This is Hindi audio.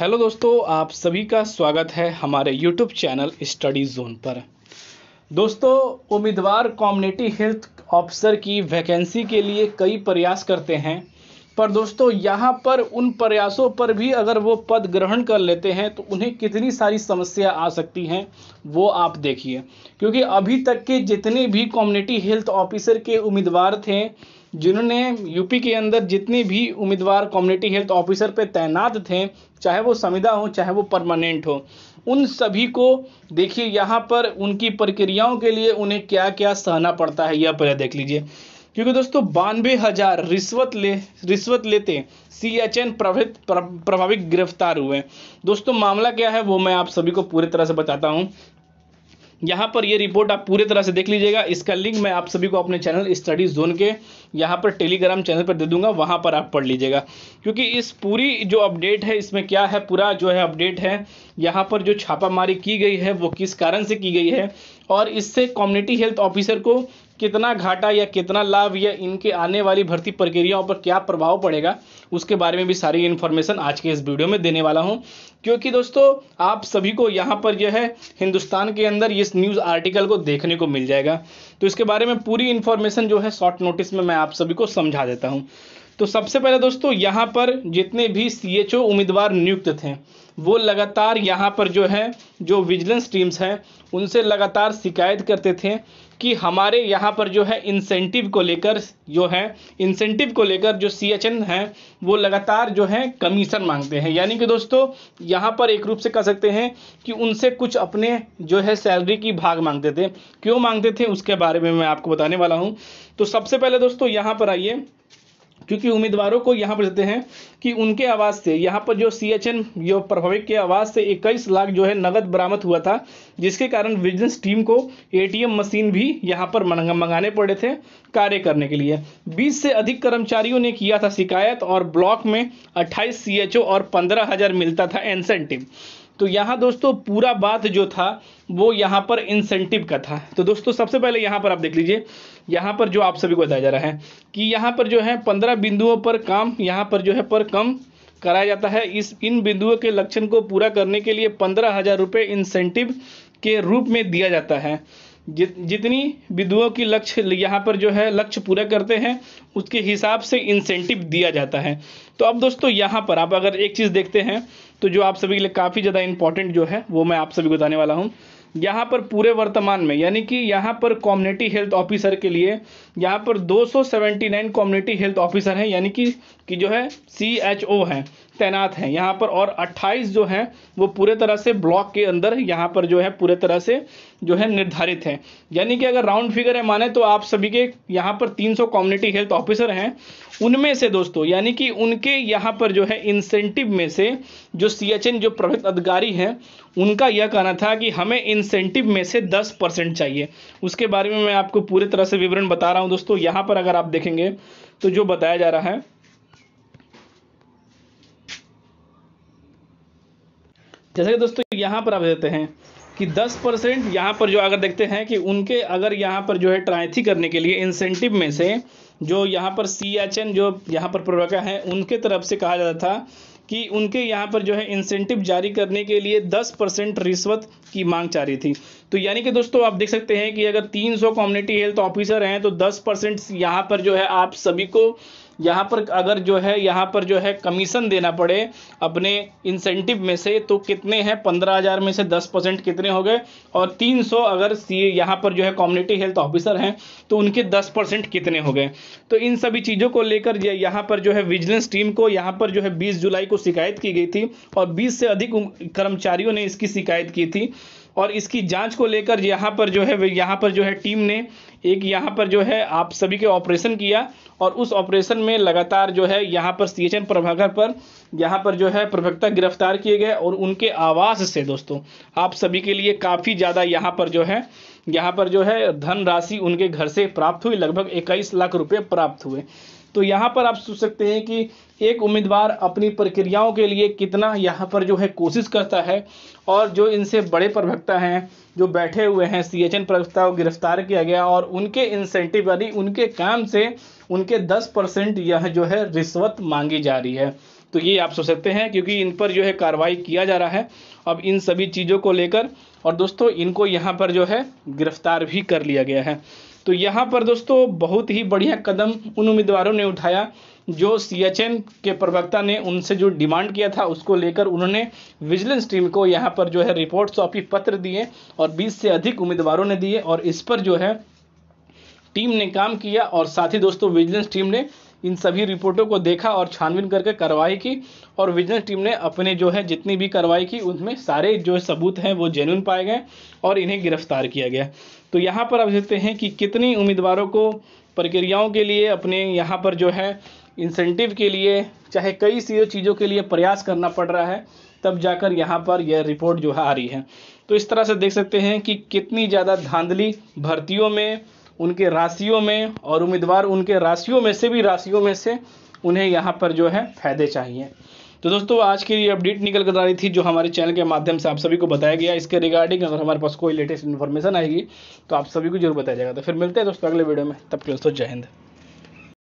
हेलो दोस्तों आप सभी का स्वागत है हमारे यूट्यूब चैनल स्टडी जोन पर दोस्तों उम्मीदवार कम्युनिटी हेल्थ ऑफिसर की वैकेंसी के लिए कई प्रयास करते हैं पर दोस्तों यहाँ पर उन प्रयासों पर भी अगर वो पद ग्रहण कर लेते हैं तो उन्हें कितनी सारी समस्या आ सकती हैं वो आप देखिए क्योंकि अभी तक के जितने भी कम्युनिटी हेल्थ ऑफिसर के उम्मीदवार थे जिन्होंने यूपी के अंदर जितने भी उम्मीदवार कम्युनिटी हेल्थ ऑफिसर पे तैनात थे चाहे वो संविदा हो चाहे वो परमानेंट हो उन सभी को देखिए यहाँ पर उनकी प्रक्रियाओं के लिए उन्हें क्या क्या सहना पड़ता है यह पहले देख लीजिए क्योंकि दोस्तों बानवे हजार रिश्वत ले रिश्वत लेते सी एच एन प्रभावित प्रभावित गिरफ्तार हुए दोस्तों मामला क्या है वो मैं आप सभी को पूरी तरह से बताता हूँ यहाँ पर ये रिपोर्ट आप पूरी तरह से देख लीजिएगा इसका लिंक मैं आप सभी को अपने चैनल स्टडी जोन के यहाँ पर टेलीग्राम चैनल पर दे दूंगा वहाँ पर आप पढ़ लीजिएगा क्योंकि इस पूरी जो अपडेट है इसमें क्या है पूरा जो है अपडेट है यहाँ पर जो छापामारी की गई है वो किस कारण से की गई है और इससे कम्युनिटी हेल्थ ऑफिसर को कितना घाटा या कितना लाभ या इनके आने वाली भर्ती प्रक्रियाओं पर क्या प्रभाव पड़ेगा उसके बारे में भी सारी इन्फॉर्मेशन आज के इस वीडियो में देने वाला हूँ क्योंकि दोस्तों आप सभी को यहाँ पर जो है हिंदुस्तान के अंदर इस न्यूज़ आर्टिकल को देखने को मिल जाएगा तो इसके बारे में पूरी इन्फॉर्मेशन जो है शॉर्ट नोटिस में मैं आप सभी को समझा देता हूँ तो सबसे पहले दोस्तों यहाँ पर जितने भी सी उम्मीदवार नियुक्त थे वो लगातार यहाँ पर जो है जो विजिलेंस टीम्स हैं उनसे लगातार शिकायत करते थे कि हमारे यहाँ पर जो है इंसेंटिव को लेकर जो है इंसेंटिव को लेकर जो सी एच एन हैं वो लगातार जो है कमीशन मांगते हैं यानी कि दोस्तों यहाँ पर एक रूप से कह सकते हैं कि उनसे कुछ अपने जो है सैलरी की भाग मांगते थे क्यों मांगते थे उसके बारे में मैं आपको बताने वाला हूँ तो सबसे पहले दोस्तों यहाँ पर आइए क्योंकि उम्मीदवारों को यहाँ पर देते हैं कि उनके आवास से यहाँ पर जो सी एच एन जो प्रभावित के आवाज़ से इक्कीस लाख जो है नगद बरामद हुआ था जिसके कारण विजिलेंस टीम को एम मशीन भी यहाँ पर मंगाने पड़े थे कार्य करने के लिए बीस से अधिक कर्मचारियों ने किया था शिकायत और ब्लॉक में अट्ठाईस सी एच ओ और पंद्रह हज़ार मिलता था इंसेंटिव तो यहाँ दोस्तों पूरा बात जो था वो यहाँ पर इंसेंटिव का था तो दोस्तों सबसे पहले यहाँ पर आप देख लीजिए यहाँ पर जो आप सभी को बताया जा रहा है कि यहाँ पर जो है पंद्रह बिंदुओं पर काम यहाँ पर जो है पर कम कराया जाता है इस इन बिंदुओं के लक्षण को पूरा करने के लिए पंद्रह हज़ार रुपये इंसेंटिव के रूप में दिया जाता है जित जितनी विधुओं की लक्ष्य यहाँ पर जो है लक्ष्य पूरा करते हैं उसके हिसाब से इंसेंटिव दिया जाता है तो अब दोस्तों यहाँ पर आप अगर एक चीज़ देखते हैं तो जो आप सभी के लिए काफ़ी ज़्यादा इंपॉर्टेंट जो है वो मैं आप सभी को बताने वाला हूँ यहाँ पर पूरे वर्तमान में यानी कि यहाँ पर कम्युनिटी हेल्थ ऑफिसर के लिए यहाँ पर 279 कम्युनिटी हेल्थ ऑफिसर हैं यानी कि कि जो है सी एच ओ हैं तैनात हैं यहाँ पर और 28 जो हैं वो पूरे तरह से ब्लॉक के अंदर यहाँ पर जो है पूरे तरह से जो है निर्धारित हैं यानी कि अगर राउंड फिगर है माने तो आप सभी के यहाँ पर 300 कम्युनिटी हेल्थ ऑफिसर हैं उनमें से दोस्तों यानी कि उनके यहाँ पर जो है इंसेंटिव में से जो सी जो प्रवृत्त अधिकारी हैं उनका यह कहना था कि हमें इंसेंटिव में से दस परसेंट चाहिए उसके बारे में मैं आपको पूरे तरह से विवरण बता रहा हूँ दोस्तों यहाँ पर अगर आप देखेंगे तो जो बताया जा रहा है जैसे कि दोस्तों यहाँ पर आप देते हैं कि 10 परसेंट यहाँ पर जो अगर देखते हैं कि उनके अगर यहाँ पर जो है ट्रायथी करने के लिए इंसेंटिव में से जो यहाँ पर सी एच एन जो यहाँ पर प्रवक्ता है उनके तरफ से कहा जाता था कि उनके यहाँ पर जो है इंसेंटिव जारी करने के लिए 10 परसेंट रिश्वत की मांग चाह रही थी तो यानी कि दोस्तों आप देख सकते हैं कि अगर 300 कम्युनिटी हेल्थ ऑफिसर हैं तो 10 परसेंट यहाँ पर जो है आप सभी को यहाँ पर अगर जो है यहाँ पर जो है कमीशन देना पड़े अपने इंसेंटिव में से तो कितने हैं पंद्रह हज़ार में से दस परसेंट कितने हो गए और तीन सौ अगर सी यहाँ पर जो है कम्युनिटी हेल्थ ऑफिसर हैं तो उनके दस परसेंट कितने हो गए तो इन सभी चीज़ों को लेकर यहाँ पर जो है विजिलेंस टीम को यहाँ पर जो है बीस जुलाई को शिकायत की गई थी और बीस से अधिक कर्मचारियों ने इसकी शिकायत की थी और इसकी जांच को लेकर यहाँ पर जो है यहाँ पर जो है टीम ने एक यहाँ पर जो है आप सभी के ऑपरेशन किया और उस ऑपरेशन में लगातार जो है यहाँ पर सी एच एन प्रभाकर पर यहाँ पर जो है प्रवक्ता गिरफ्तार किए गए और उनके आवास से दोस्तों आप सभी के लिए काफ़ी ज़्यादा यहाँ पर जो है यहाँ पर जो है धनराशि उनके घर से प्राप्त हुई लगभग इक्कीस लाख रुपये प्राप्त हुए तो यहाँ पर आप सोच सकते हैं कि एक उम्मीदवार अपनी प्रक्रियाओं के लिए कितना यहाँ पर जो है कोशिश करता है और जो इनसे बड़े प्रवक्ता हैं जो बैठे हुए हैं सी एच एन प्रवक्ता को गिरफ्तार किया गया और उनके इंसेंटिव यानी उनके काम से उनके दस परसेंट यह जो है रिश्वत मांगी जा रही है तो ये आप सोच सकते हैं क्योंकि इन पर जो है कार्रवाई किया जा रहा है अब इन सभी चीज़ों को लेकर और दोस्तों इनको यहाँ पर जो है गिरफ्तार भी कर लिया गया है तो यहाँ पर दोस्तों बहुत ही बढ़िया कदम उन उम्मीदवारों ने उठाया जो सी के प्रवक्ता ने उनसे जो डिमांड किया था उसको लेकर उन्होंने विजिलेंस टीम को यहाँ पर जो है रिपोर्ट सौंपी पत्र दिए और 20 से अधिक उम्मीदवारों ने दिए और इस पर जो है टीम ने काम किया और साथ ही दोस्तों विजिलेंस टीम ने इन सभी रिपोर्टों को देखा और छानबीन करके कार्रवाई की और विजिलेंस टीम ने अपने जो है जितनी भी कार्रवाई की उनमें सारे जो सबूत हैं वो जेन्यून पाए गए और इन्हें गिरफ्तार किया गया तो यहाँ पर आप देखते हैं कि कितनी उम्मीदवारों को प्रक्रियाओं के लिए अपने यहाँ पर जो है इंसेंटिव के लिए चाहे कई सी चीज़ों के लिए प्रयास करना पड़ रहा है तब जाकर यहाँ पर यह रिपोर्ट जो है आ रही है तो इस तरह से देख सकते हैं कि कितनी ज़्यादा धांधली भर्तियों में उनके राशियों में और उम्मीदवार उनके राशियों में से भी राशियों में से उन्हें यहाँ पर जो है फ़ायदे चाहिए तो दोस्तों आज की ये अपडेट निकल कर आ रही थी जो हमारे चैनल के माध्यम से आप सभी को बताया गया इसके रिगार्डिंग अगर हमारे पास कोई लेटेस्ट इन्फॉर्मेशन आएगी तो आप सभी को जरूर बताया जाएगा तो फिर मिलते हैं दोस्तों अगले वीडियो में तब के दोस्तों जय हिंद